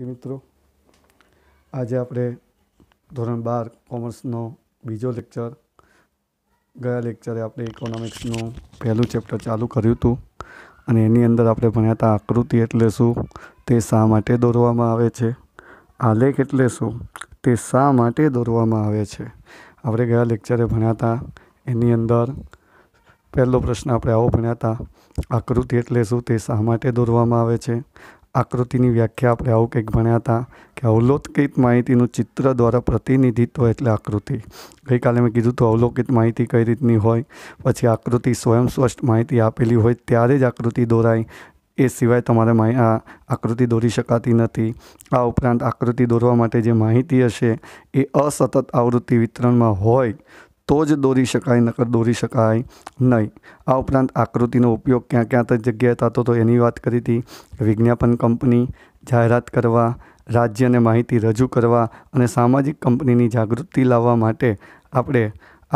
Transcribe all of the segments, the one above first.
વિદ્યાર્થી મિત્રો આજે આપણે ધોરણ બાર કોમર્સનો બીજો લેક્ચર ગયા લેક્ચરે આપણે ઇકોનોમિક્સનું પહેલું ચેપ્ટર ચાલુ કર્યું હતું અને એની અંદર આપણે ભણ્યા હતા આકૃતિ એટલે શું તે શા માટે દોરવામાં આવે છે આલેખ એટલે શું તે શા માટે દોરવામાં આવે છે આપણે ગયા લેક્ચરે ભણ્યા હતા એની અંદર પહેલો પ્રશ્ન આપણે આવો ભણ્યા હતા આકૃતિ એટલે શું તે શા માટે દોરવામાં આવે છે આકૃતિની વ્યાખ્યા આપણે આવું કંઈક ભણ્યા હતા કે અવલોકિત માહિતીનું ચિત્ર દ્વારા પ્રતિનિધિત્વ એટલે આકૃતિ ગઈકાલે મેં કીધું તો અવલોકિત માહિતી કઈ રીતની હોય પછી આકૃતિ સ્વયંસ્પષ્ટ માહિતી આપેલી હોય ત્યારે જ આકૃતિ દોરાય એ સિવાય તમારે આ આકૃતિ દોરી શકાતી નથી આ ઉપરાંત આકૃતિ દોરવા માટે જે માહિતી હશે એ અસતત આવૃત્તિ વિતરણમાં હોય તો જ દોરી શકાય નકર દોરી શકાય નહીં આ ઉપરાંત આકૃતિનો ઉપયોગ ક્યાં ક્યાં તક જગ્યાએ થતો હતો એની વાત કરી હતી વિજ્ઞાપન કંપની જાહેરાત કરવા રાજ્યને માહિતી રજૂ કરવા અને સામાજિક કંપનીની જાગૃતિ લાવવા માટે આપણે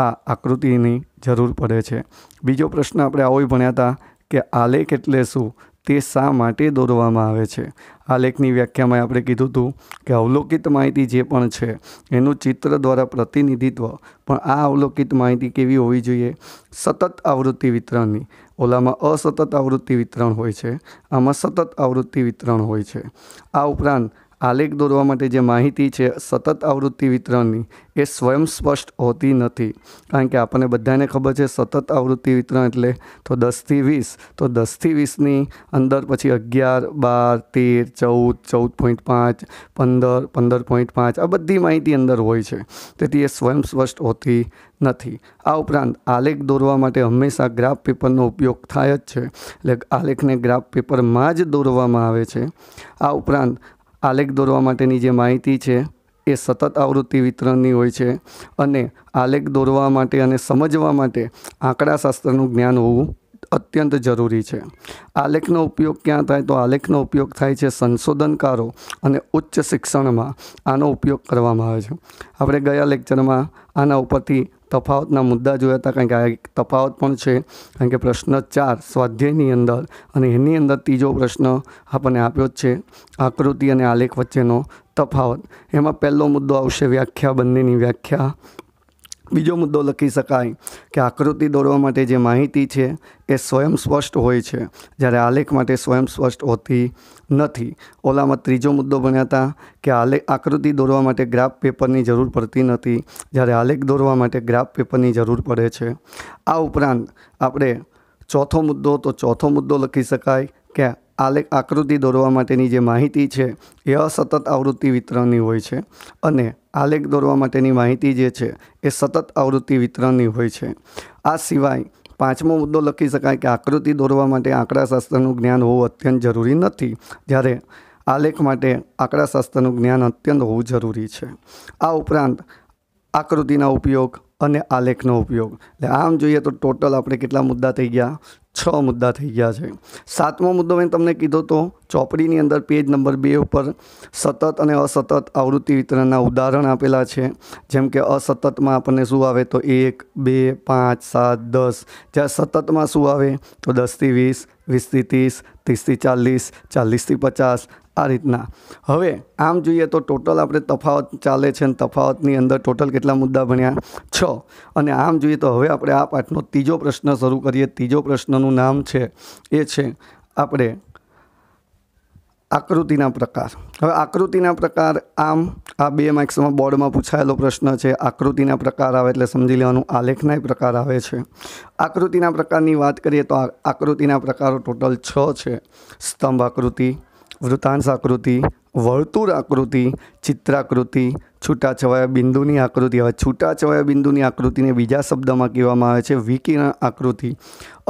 આ આકૃતિની જરૂર પડે છે બીજો પ્રશ્ન આપણે આવો ભણ્યા હતા કે આલેખ એટલે શું તે શા માટે દોરવામાં આવે છે આ લેખની વ્યાખ્યામાં આપણે કીધું હતું કે અવલોકિત માહિતી જે પણ છે એનું ચિત્ર દ્વારા પ્રતિનિધિત્વ પણ આ અવલોકિત માહિતી કેવી હોવી જોઈએ સતત આવૃત્તિ વિતરણની ઓલામાં અસતત આવૃત્તિ વિતરણ હોય છે આમાં સતત આવૃત્તિ વિતરણ હોય છે આ ઉપરાંત આલેખ દોરવા માટે જે માહિતી છે સતત આવૃત્તિ વિતરણની એ સ્વયં સ્પષ્ટ હોતી નથી કારણ કે આપણને બધાને ખબર છે સતત આવૃત્તિ વિતરણ એટલે તો દસથી વીસ તો દસથી વીસની અંદર પછી અગિયાર બાર તેર ચૌદ ચૌદ પોઈન્ટ પાંચ પંદર પંદર પોઈન્ટ પાંચ આ બધી માહિતી અંદર હોય છે તેથી એ સ્વયં સ્પષ્ટ હોતી નથી આ ઉપરાંત આલેખ દોરવા માટે હંમેશા ગ્રાફ પેપરનો ઉપયોગ થાય જ છે એટલે આલેખને ગ્રાફ પેપરમાં જ દોરવામાં આવે છે આ ઉપરાંત આલેખ દોરવા માટેની જે માહિતી છે એ સતત આવૃત્તિ વિતરણની હોય છે અને આલેખ દોરવા માટે અને સમજવા માટે આંકડાશાસ્ત્રનું જ્ઞાન હોવું અત્યંત જરૂરી છે આલેખનો ઉપયોગ ક્યાં થાય તો આલેખનો ઉપયોગ થાય છે સંશોધનકારો અને ઉચ્ચ શિક્ષણમાં આનો ઉપયોગ કરવામાં આવે છે આપણે ગયા લેક્ચરમાં આના ઉપરથી તફાવતના મુદ્દા જોયા હતા કારણ કે આ એક તફાવત પણ છે કારણ કે પ્રશ્ન ચાર સ્વાધ્યાયની અંદર અને એની અંદર ત્રીજો પ્રશ્ન આપણને આપ્યો જ છે આકૃતિ અને આલેખ વચ્ચેનો તફાવત એમાં પહેલો મુદ્દો આવશે વ્યાખ્યા બંનેની વ્યાખ્યા બીજો મુદ્દો લખી શકાય કે આકૃતિ દોરવા માટે જે માહિતી છે એ સ્વયં સ્પષ્ટ હોય છે જ્યારે આલેખ માટે સ્વયં સ્પષ્ટ હોતી નથી ઓલામાં ત્રીજો મુદ્દો બન્યા હતા કે આલેખ આકૃતિ દોરવા માટે ગ્રાફ પેપરની જરૂર પડતી નથી જ્યારે આલેખ દોરવા માટે ગ્રાફ પેપરની જરૂર પડે છે આ ઉપરાંત આપણે ચોથો મુદ્દો તો ચોથો મુદ્દો લખી શકાય કે આલેખ આકૃતિ દોરવા માટેની જે માહિતી છે એ અસતત આવૃત્તિ વિતરણની હોય છે અને આલેખ દોરવા માટેની માહિતી જે છે એ સતત આવૃત્તિ વિતરણની હોય છે આ સિવાય પાંચમો મુદ્દો લખી શકાય કે આકૃતિ દોરવા માટે આંકડાશાસ્ત્રનું જ્ઞાન હોવું અત્યંત જરૂરી નથી જ્યારે આલેખ માટે આંકડાશાસ્ત્રનું જ્ઞાન અત્યંત હોવું જરૂરી છે આ ઉપરાંત આકૃતિના ઉપયોગ અને આલેખનો ઉપયોગ એટલે આમ જોઈએ તો ટોટલ આપણે કેટલા મુદ્દા થઈ ગયા છ મુદ્દા થઈ ગયા છે સાતમો મુદ્દો મેં તમને કીધો તો ચોપડીની અંદર પેજ નંબર બે ઉપર સતત અને અસતત આવૃત્તિ વિતરણના ઉદાહરણ આપેલા છે જેમ કે અસતતમાં આપણને શું આવે તો એક બે પાંચ સાત દસ જ્યાં સતતમાં શું આવે તો દસથી વીસ વીસથી ત્રીસ ત્રીસથી ચાલીસ ચાલીસથી પચાસ આ રીતના હવે આમ જોઈએ તો ટોટલ આપણે તફાવત ચાલે છે અને તફાવતની અંદર ટોટલ કેટલા મુદ્દા ભણ્યા છ અને આમ જોઈએ તો હવે આપણે આ પાઠનો ત્રીજો પ્રશ્ન શરૂ કરીએ ત્રીજો પ્રશ્નનું નામ છે એ છે આપણે આકૃતિના પ્રકાર હવે આકૃતિના પ્રકાર આમ આ બે માર્ક્સમાં બોર્ડમાં પૂછાયેલો પ્રશ્ન છે આકૃતિના પ્રકાર આવે એટલે સમજી લેવાનું આલેખના પ્રકાર આવે છે આકૃતિના પ્રકારની વાત કરીએ તો આકૃતિના પ્રકારો ટોટલ છ છે સ્તંભ આકૃતિ વૃતાંશ આકૃતિ વર્તુળ આકૃતિ ચિત્રાકૃતિ છૂટાછવાયા બિંદુની આકૃતિ હવે છૂટાછવાયા બિંદુની આકૃતિને બીજા શબ્દમાં કહેવામાં આવે છે વિકિરણ આકૃતિ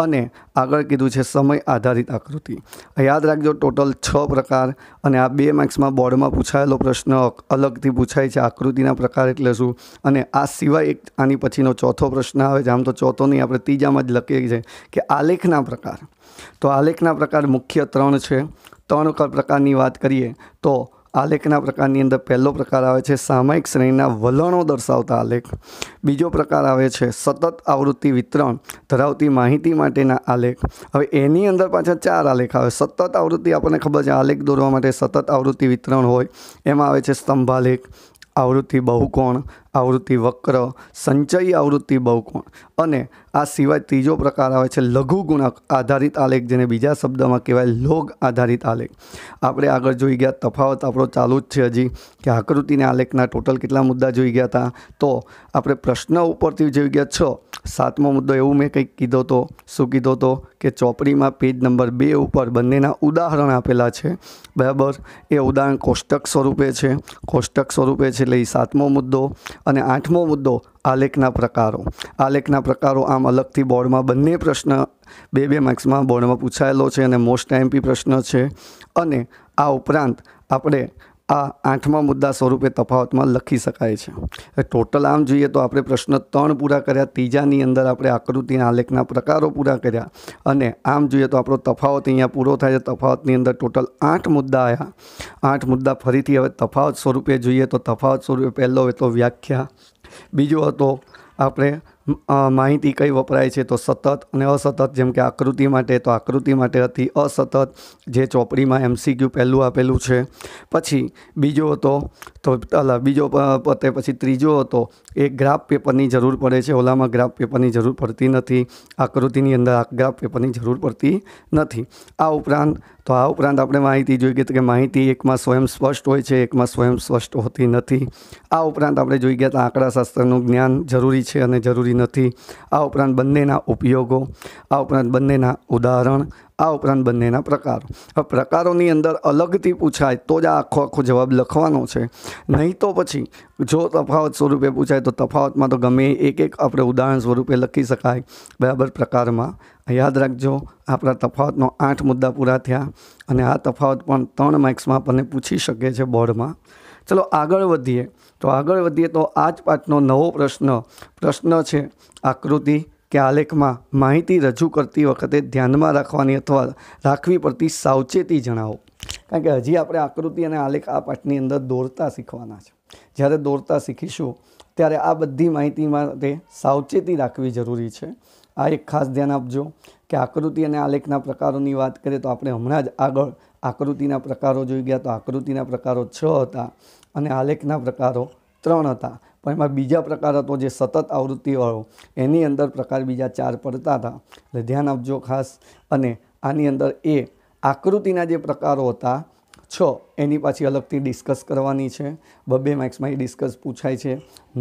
અને આગળ કીધું છે સમય આધારિત આકૃતિ યાદ રાખજો ટોટલ છ પ્રકાર અને આ બે માર્ક્સમાં બોર્ડમાં પૂછાયેલો પ્રશ્ન અલગથી પૂછાય છે આકૃતિના પ્રકાર એટલે શું અને આ સિવાય એક આની પછીનો ચોથો પ્રશ્ન આવે છે આમ તો ચોથો નહીં આપણે ત્રીજામાં જ લખીએ છીએ કે આલેખના પ્રકાર તો આલેખના પ્રકાર મુખ્ય ત્રણ છે ત્રણ પ્રકારની વાત કરીએ તો આલેખના પ્રકારની અંદર પહેલો પ્રકાર આવે છે સામાયિક શ્રેણીના વલણો દર્શાવતા આલેખ બીજો પ્રકાર આવે છે સતત આવૃત્તિ વિતરણ ધરાવતી માહિતી માટેના આલેખ હવે એની અંદર પાછા ચાર આલેખ આવે સતત આવૃત્તિ આપણને ખબર છે આલેખ દોરવા માટે સતત આવૃત્તિ વિતરણ હોય એમાં આવે છે સ્તંભાલેખ આવૃત્તિ બહુકોણ આવૃત્તિ વક્ર સંચયી આવૃત્તિ બહુકોણ અને આ સિવાય ત્રીજો પ્રકાર આવે છે લઘુ લઘુગુણક આધારિત આલેખ જેને બીજા શબ્દમાં કહેવાય લોગ આધારિત આલેખ આપણે આગળ જોઈ ગયા તફાવત આપણો ચાલુ જ છે હજી કે આકૃતિને આલેખના ટોટલ કેટલા મુદ્દા જોઈ ગયા હતા તો આપણે પ્રશ્ન ઉપરથી જોઈ ગયા છ સાતમો મુદ્દો એવું મેં કંઈક કીધો હતો શું કીધો હતો કે ચોપડીમાં પેજ નંબર બે ઉપર બંનેના ઉદાહરણ આપેલા છે બરાબર એ ઉદાહરણ કોષ્ટક સ્વરૂપે છે કોષ્ટક સ્વરૂપે છે એટલે એ સાતમો મુદ્દો અને આઠમો મુદ્દો આલેખના પ્રકારો આલેખના પ્રકારો આમ અલગથી બોર્ડમાં બંને પ્રશ્ન બે બે માર્ક્સમાં બોર્ડમાં પૂછાયેલો છે અને મોસ્ટ એમપી પ્રશ્ન છે અને આ ઉપરાંત આપણે આ આઠમા મુદ્દા સ્વરૂપે તફાવતમાં લખી શકાય છે ટોટલ આમ જોઈએ તો આપણે પ્રશ્ન ત્રણ પૂરા કર્યા ત્રીજાની અંદર આપણે આકૃતિના આલેખના પ્રકારો પૂરા કર્યા અને આમ જોઈએ તો આપણો તફાવત અહીંયા પૂરો થાય છે તફાવતની અંદર ટોટલ આઠ મુદ્દા આવ્યા આઠ મુદ્દા ફરીથી હવે તફાવત સ્વરૂપે જોઈએ તો તફાવત સ્વરૂપે પહેલો હતો વ્યાખ્યા બીજો હતો આપણે માહિતી કઈ વપરાય છે તો સતત અને અસતત જેમ કે આકૃતિ માટે તો આકૃતિ માટે હતી અસતત જે ચોપડીમાં એમસીક્યુ પહેલું આપેલું છે પછી બીજો હતો તો અલા બીજો પતે પછી ત્રીજો હતો એ ગ્રાફ પેપરની જરૂર પડે છે ઓલામાં ગ્રાફ પેપરની જરૂર પડતી નથી આકૃતિની અંદર ગ્રાફ પેપરની જરૂર પડતી નથી આ ઉપરાંત તો આ ઉપરાંત આપણે માહિતી જોઈ ગયા કે માહિતી એકમાં સ્વયં સ્પષ્ટ હોય છે એકમાં સ્વયં સ્પષ્ટ હોતી નથી આ ઉપરાંત આપણે જોઈ ગયા આંકડા શાસ્ત્રનું જ્ઞાન જરૂરી છે અને જરૂરી નથી આ ઉપરાંત બંનેના ઉપયોગો આ ઉપરાંત બંનેના ઉદાહરણ આ ઉપરાંત બંનેના પ્રકારો હવે પ્રકારોની અંદર અલગથી પૂછાય તો જ આ આખો આખો જવાબ લખવાનો છે નહીં તો પછી જો તફાવત સ્વરૂપે પૂછાય તો તફાવતમાં તો ગમે એક એક આપણે ઉદાહરણ સ્વરૂપે લખી શકાય બરાબર પ્રકારમાં યાદ રાખજો આપણા તફાવતનો આઠ મુદ્દા પૂરા થયા અને આ તફાવત પણ ત્રણ માર્ક્સમાં આપણને પૂછી શકે છે બોર્ડમાં ચલો આગળ વધીએ તો આગળ વધીએ તો આ જ પાઠનો નવો પ્રશ્ન પ્રશ્ન છે આકૃતિ કે આલેખમાં માહિતી રજૂ કરતી વખતે ધ્યાનમાં રાખવાની અથવા રાખવી પડતી સાવચેતી જણાવો કારણ કે હજી આપણે આકૃતિ અને આલેખ આ પાઠની અંદર દોરતા શીખવાના છે જ્યારે દોરતા શીખીશું ત્યારે આ બધી માહિતી માટે સાવચેતી રાખવી જરૂરી છે આ એક ખાસ ધ્યાન આપજો કે આકૃતિ અને આલેખના પ્રકારોની વાત કરીએ તો આપણે હમણાં જ આગળ આકૃતિના પ્રકારો જોઈ ગયા તો આકૃતિના પ્રકારો છ હતા અને આલેખના પ્રકારો ત્રણ હતા પણ એમાં બીજા પ્રકાર હતો જે સતત આવૃત્તિવાળો એની અંદર પ્રકાર બીજા ચાર પડતા હતા એટલે ધ્યાન આપજો ખાસ અને આની અંદર એ આકૃતિના જે પ્રકારો હતા છ એની પાછી અલગથી ડિસ્કસ કરવાની છે બબ્બે માર્ક્સમાં એ ડિસ્કસ પૂછાય છે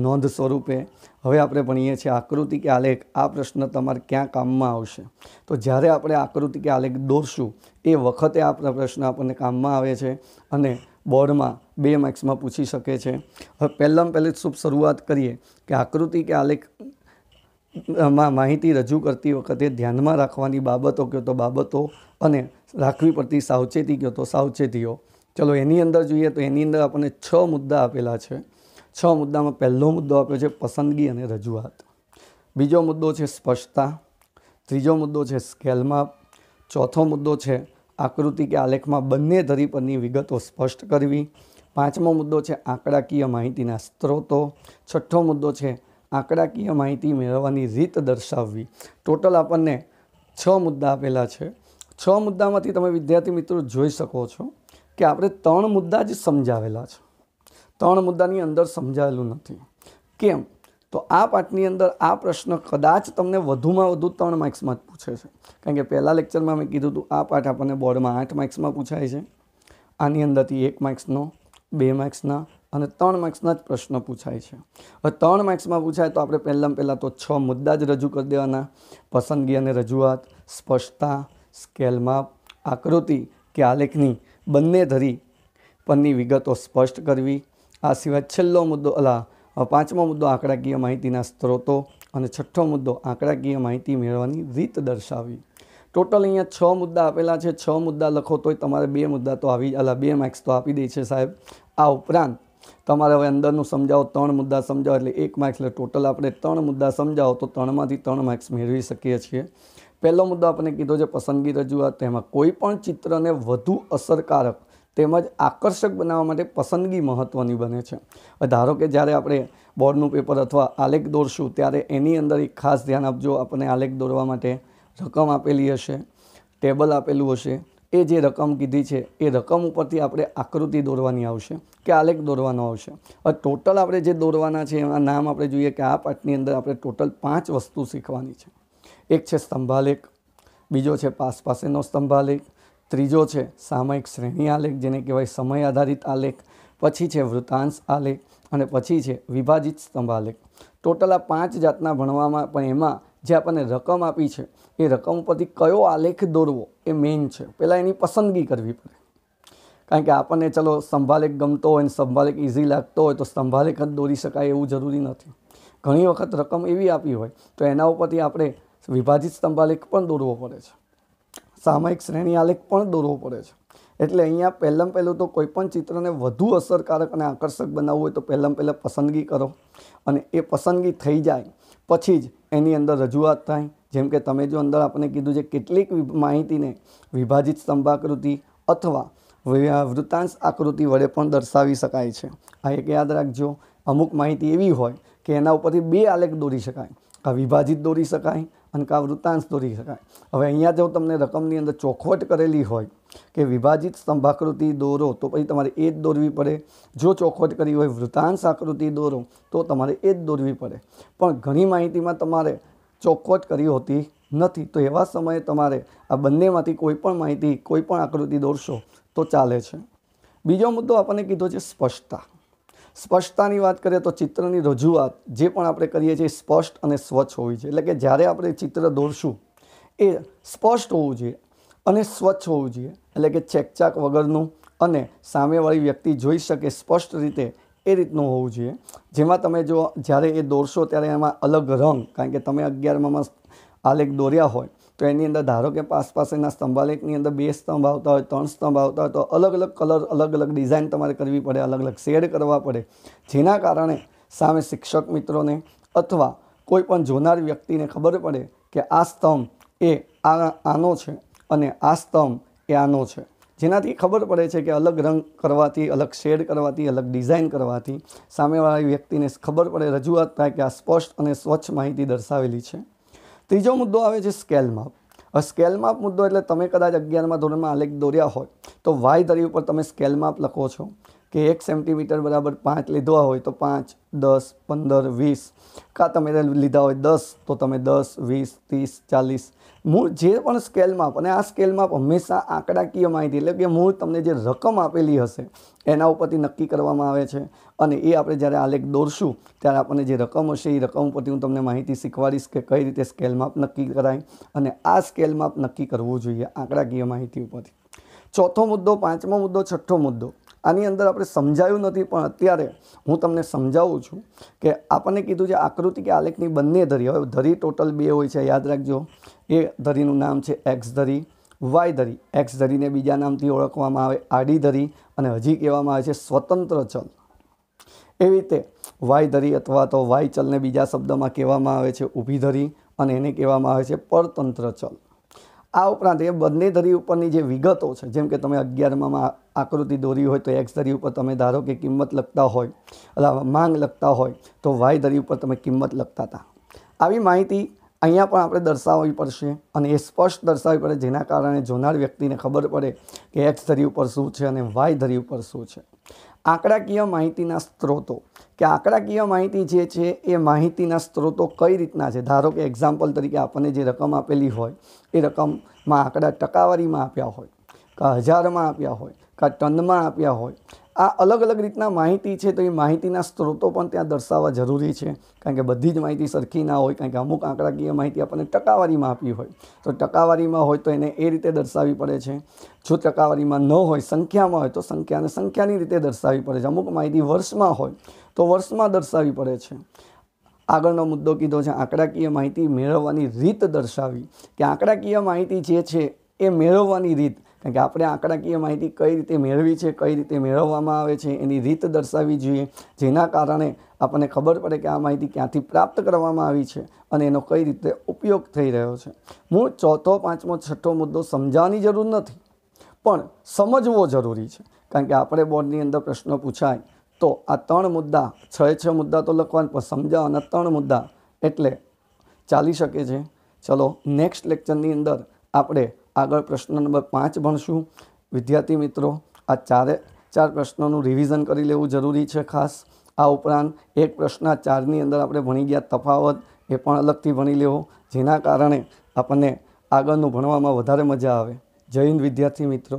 નોંધ સ્વરૂપે હવે આપણે ભણીએ છીએ આકૃતિ કે આલેખ આ પ્રશ્ન તમારે ક્યાં કામમાં આવશે તો જ્યારે આપણે આકૃતિ કે આલેખ દોરશું એ વખતે આ પ્રશ્ન આપણને કામમાં આવે છે અને બોર્ડમાં બે માર્ક્સમાં પૂછી શકે છે હવે પહેલાં પહેલી શુભ શરૂઆત કરીએ કે આકૃતિ કે આલેખ માહિતી રજૂ કરતી વખતે ધ્યાનમાં રાખવાની બાબતો કહો તો બાબતો અને રાખવી પડતી સાવચેતી કહો તો સાવચેતીઓ ચલો એની અંદર જોઈએ તો એની અંદર આપણને છ મુદ્દા આપેલા છે છ મુદ્દામાં પહેલો મુદ્દો આપ્યો છે પસંદગી અને રજૂઆત બીજો મુદ્દો છે સ્પષ્ટતા ત્રીજો મુદ્દો છે સ્કેલમાં ચોથો મુદ્દો છે આકૃતિ કે આલેખમાં બંને ધરી પરની વિગતો સ્પષ્ટ કરવી પાંચમો મુદ્દો છે આંકડાકીય માહિતીના સ્ત્રોતો છઠ્ઠો મુદ્દો છે આંકડાકીય માહિતી મેળવવાની રીત દર્શાવવી ટોટલ આપણને છ મુદ્દા આપેલા છે છ મુદ્દામાંથી તમે વિદ્યાર્થી મિત્રો જોઈ શકો છો કે આપણે ત્રણ મુદ્દા જ સમજાવેલા છે ત્રણ મુદ્દાની અંદર સમજાવેલું નથી કેમ તો આ પાઠની અંદર આ પ્રશ્ન કદાચ તમને વધુમાં વધુ ત્રણ માર્ક્સમાં જ પૂછે છે કારણ કે પહેલાં લેક્ચરમાં મેં કીધું હતું આ પાઠ આપણને બોર્ડમાં આઠ માર્ક્સમાં પૂછાય છે આની અંદરથી એક માર્ક્સનો બે માર્ક્સના અને ત્રણ માર્ક્સના જ પ્રશ્ન પૂછાય છે હવે ત્રણ માર્ક્સમાં પૂછાય તો આપણે પહેલાં પહેલાં તો છ મુદ્દા જ રજૂ કરી દેવાના પસંદગી અને રજૂઆત સ્પષ્ટતા સ્કેલમાં આકૃતિ કે આલેખની બંને ધરી પરની વિગતો સ્પષ્ટ કરવી આ સિવાય છેલ્લો મુદ્દો અલા પાંચમો મુદ્દો આંકડાકીય માહિતીના સ્ત્રોતો અને છઠ્ઠો મુદ્દો આંકડાકીય માહિતી મેળવવાની રીત દર્શાવી ટોટલ અહીંયા છ મુદ્દા આપેલા છે છ મુદ્દા લખો તોય તમારે બે મુદ્દા તો આવી અલા બે માર્ક્સ તો આપી દે છે સાહેબ આ ઉપરાંત તમારે હવે અંદરનું સમજાવો ત્રણ મુદ્દા સમજાવો એટલે એક માર્ક્સ એટલે ટોટલ આપણે ત્રણ મુદ્દા સમજાવો તો ત્રણમાંથી ત્રણ માર્ક્સ મેળવી શકીએ છીએ પહેલો મુદ્દો આપણે કીધો છે પસંદગી રજૂઆત તેમાં કોઈપણ ચિત્રને વધુ અસરકારક તેમજ આકર્ષક બનાવવા માટે પસંદગી મહત્ત્વની બને છે ધારો કે જ્યારે આપણે બોર્ડનું પેપર અથવા આલેખ દોરશું ત્યારે એની અંદર એક ખાસ ધ્યાન આપજો આપણને આલેખ દોરવા માટે રકમ આપેલી હશે ટેબલ આપેલું હશે એ જે રકમ કીધી છે એ રકમ ઉપરથી આપણે આકૃતિ દોરવાની આવશે કે આલેખ દોરવાનો આવશે હવે ટોટલ આપણે જે દોરવાના છે એના નામ આપણે જોઈએ કે આ પાઠની અંદર આપણે ટોટલ પાંચ વસ્તુ શીખવાની છે એક છે સ્તંભાલેખ બીજો છે પાસ પાસેનો સ્તંભાલેખ ત્રીજો છે સામયિક શ્રેણી આલેખ જેને કહેવાય સમય આધારિત આલેખ પછી છે વૃતાંશ આલેખ અને પછી છે વિભાજિત સ્તંભાલેખ ટોટલ આ પાંચ જાતના ભણવામાં પણ એમાં જે આપણને રકમ આપી છે એ રકમ ઉપરથી કયો આલેખ દોરવો એ મેઇન છે પહેલાં એની પસંદગી કરવી પડે કારણ કે આપણને ચલો સંભાલેક ગમતો હોય ને સંભાલેક ઇઝી લાગતો હોય તો સંભાલેક જ દોરી શકાય એવું જરૂરી નથી ઘણી વખત રકમ એવી આપી હોય તો એના ઉપરથી આપણે વિભાજિત સ્તંભાલેખ પણ દોરવો પડે છે સામાયિક શ્રેણી આલેખ પણ દોરવો પડે છે એટલે અહીંયા પહેલાં પહેલું તો કોઈપણ ચિત્રને વધુ અસરકારક અને આકર્ષક બનાવવું હોય તો પહેલાં પહેલાં પસંદગી કરો અને એ પસંદગી થઈ જાય પછી જ એની અંદર રજૂઆત થાય જેમ કે તમે જો અંદર આપણે કીધું છે કેટલીક માહિતીને વિભાજિત સ્તંભાકૃતિ અથવા વૃત્તાંશ આકૃતિ વડે પણ દર્શાવી શકાય છે આ એક યાદ રાખજો અમુક માહિતી એવી હોય કે એના ઉપરથી બે આલેખ દોરી શકાય આ વિભાજિત દોરી શકાય અનકા વૃત્તાંશ દોરી શકાય હવે અહીંયા જો તમને રકમની અંદર ચોખવટ કરેલી હોય કે વિભાજિત સ્તંભાકૃતિ દોરો તો પછી તમારે એ જ દોરવી પડે જો ચોખવટ કરી હોય વૃત્તાંશ આકૃતિ દોરો તો તમારે એ જ દોરવી પડે પણ ઘણી માહિતીમાં તમારે ચોખવટ કરી હોતી નથી તો એવા સમયે તમારે આ બંનેમાંથી કોઈ પણ માહિતી કોઈ પણ આકૃતિ દોરશો તો ચાલે છે બીજો મુદ્દો આપણને કીધો છે સ્પષ્ટતા સ્પષ્ટતાની વાત કરીએ તો ચિત્રની રજૂઆત જે પણ આપણે કરીએ છીએ સ્પષ્ટ અને સ્વચ્છ હોવી જોઈએ એટલે કે જ્યારે આપણે ચિત્ર દોરશું એ સ્પષ્ટ હોવું જોઈએ અને સ્વચ્છ હોવું જોઈએ એટલે કે ચેકચાક વગરનું અને સામેવાળી વ્યક્તિ જોઈ શકે સ્પષ્ટ રીતે એ રીતનું હોવું જોઈએ જેમાં તમે જો જ્યારે એ દોરશો ત્યારે એમાં અલગ રંગ કારણ કે તમે અગિયારમાં આલેખ દોર્યા હોય તો એની અંદર ધારો કે પાસ પાસેના સ્તંભાલેખની અંદર બે સ્તંભ આવતા હોય ત્રણ સ્તંભ આવતા હોય તો અલગ અલગ કલર અલગ અલગ ડિઝાઇન તમારે કરવી પડે અલગ અલગ શેડ કરવા પડે જેના કારણે સામે શિક્ષક મિત્રોને અથવા કોઈ પણ જોનાર વ્યક્તિને ખબર પડે કે આ સ્તંભ એ આ આનો છે અને આ સ્તંભ એ આનો છે જેનાથી ખબર પડે છે કે અલગ રંગ કરવાથી અલગ શેડ કરવાથી અલગ ડિઝાઇન કરવાથી સામેવાળી વ્યક્તિને ખબર પડે રજૂઆત થાય કે આ સ્પષ્ટ અને સ્વચ્છ માહિતી દર્શાવેલી છે ત્રીજો મુદ્દો આવે છે સ્કેલ માપ સ્કેલ માપ મુદ્દો એટલે તમે કદાચ અગિયારમાં ધોરણમાં આલેખ દોર્યા હોય તો વાય ધરી ઉપર તમે સ્કેલ માપ લખો છો કે એક સેન્ટીમીટર બરાબર પાંચ લીધા હોય તો પાંચ દસ પંદર વીસ કાં તમે લીધા હોય દસ તો તમે દસ વીસ ત્રીસ ચાલીસ મૂળ જે પણ સ્કેલ માપ અને આ સ્કેલ માપ હંમેશા આંકડાકીય માહિતી એટલે કે મૂળ તમને જે રકમ આપેલી હશે એના ઉપરથી નક્કી કરવામાં આવે છે અને એ આપણે જ્યારે આલેખ દોરશું ત્યારે આપણને જે રકમ હશે એ રકમ ઉપરથી હું તમને માહિતી શીખવાડીશ કે કઈ રીતે સ્કેલ માપ નક્કી કરાય અને આ સ્કેલ માપ નક્કી કરવું જોઈએ આંકડાકીય માહિતી ઉપરથી ચોથો મુદ્દો પાંચમો મુદ્દો છઠ્ઠો મુદ્દો આની અંદર આપણે સમજાયું નથી પણ અત્યારે હું તમને સમજાવું છું કે આપણને કીધું છે આકૃતિ કે આલેખની બંને ધરી હવે ધરી ટોટલ બે હોય છે યાદ રાખજો એ ધરીનું નામ છે એક્સ ધરી વાય ધરી એક્સ ધરીને બીજા નામથી ઓળખવામાં આવે આડી ધરી અને હજી કહેવામાં આવે છે સ્વતંત્ર ચલ એવી રીતે વાય ધરી અથવા તો વાય ચલને બીજા શબ્દમાં કહેવામાં આવે છે ઊભી ધરી અને એને કહેવામાં આવે છે પરતંત્ર ચલ આ ઉપરાંત એ બંને ધરી ઉપરની જે વિગતો છે જેમ કે તમે અગિયારમાં આકૃતિ દોરી હોય તો એક્સ ધરી ઉપર તમે ધારો કે કિંમત લખતા હોય અથવા માંગ લખતા હોય તો વાય ધરી ઉપર તમે કિંમત લખતા હતા આવી માહિતી અહીંયા પણ આપણે દર્શાવવી પડશે અને એ સ્પષ્ટ દર્શાવવી પડે જેના કારણે જોનાર વ્યક્તિને ખબર પડે કે એક્સ ધરી ઉપર શું છે અને વાય ધરી ઉપર શું છે આંકડાકીય માહિતીના સ્ત્રોતો કે આંકડાકીય માહિતી જે છે એ માહિતીના સ્ત્રોતો કઈ રીતના છે ધારો કે એક્ઝામ્પલ તરીકે આપણને જે રકમ આપેલી હોય એ રકમમાં આંકડા ટકાવારીમાં આપ્યા હોય કે હજારમાં આપ્યા હોય કે ટનમાં આપ્યા હોય આ અલગ અલગ રીતના માહિતી છે તો એ માહિતીના સ્ત્રોતો પણ ત્યાં દર્શાવવા જરૂરી છે કારણ કે બધી જ માહિતી સરખી ના હોય કારણ કે અમુક આંકડાકીય માહિતી આપણને ટકાવારીમાં આપી હોય તો ટકાવારીમાં હોય તો એને એ રીતે દર્શાવવી પડે છે જો ટકાવારીમાં ન હોય સંખ્યામાં હોય તો સંખ્યાને સંખ્યાની રીતે દર્શાવવી પડે છે અમુક માહિતી વર્ષમાં હોય તો વર્ષમાં દર્શાવવી પડે છે આગળનો મુદ્દો કીધો છે આંકડાકીય માહિતી મેળવવાની રીત દર્શાવી કે આંકડાકીય માહિતી જે છે એ મેળવવાની રીત કારણ કે આપણે આંકડાકીય માહિતી કઈ રીતે મેળવી છે કઈ રીતે મેળવવામાં આવે છે એની રીત દર્શાવવી જોઈએ જેના કારણે આપણને ખબર પડે કે આ માહિતી ક્યાંથી પ્રાપ્ત કરવામાં આવી છે અને એનો કઈ રીતે ઉપયોગ થઈ રહ્યો છે મૂળ ચોથો પાંચમો છઠ્ઠો મુદ્દો સમજાવવાની જરૂર નથી પણ સમજવો જરૂરી છે કારણ કે આપણે બોર્ડની અંદર પ્રશ્નો પૂછાય તો આ ત્રણ મુદ્દા છ છ મુદ્દા તો લખવાના પણ સમજાવવાના ત્રણ મુદ્દા એટલે ચાલી શકે છે ચલો નેક્સ્ટ લેક્ચરની અંદર આપણે આગળ પ્રશ્ન નંબર પાંચ ભણશું વિદ્યાર્થી મિત્રો આ ચારે ચાર પ્રશ્નોનું રિવિઝન કરી લેવું જરૂરી છે ખાસ આ ઉપરાંત એક પ્રશ્ન આ ચારની અંદર આપણે ભણી ગયા તફાવત એ પણ અલગથી ભણી લેવો જેના કારણે આપણને આગળનું ભણવામાં વધારે મજા આવે જૈન વિદ્યાર્થી મિત્રો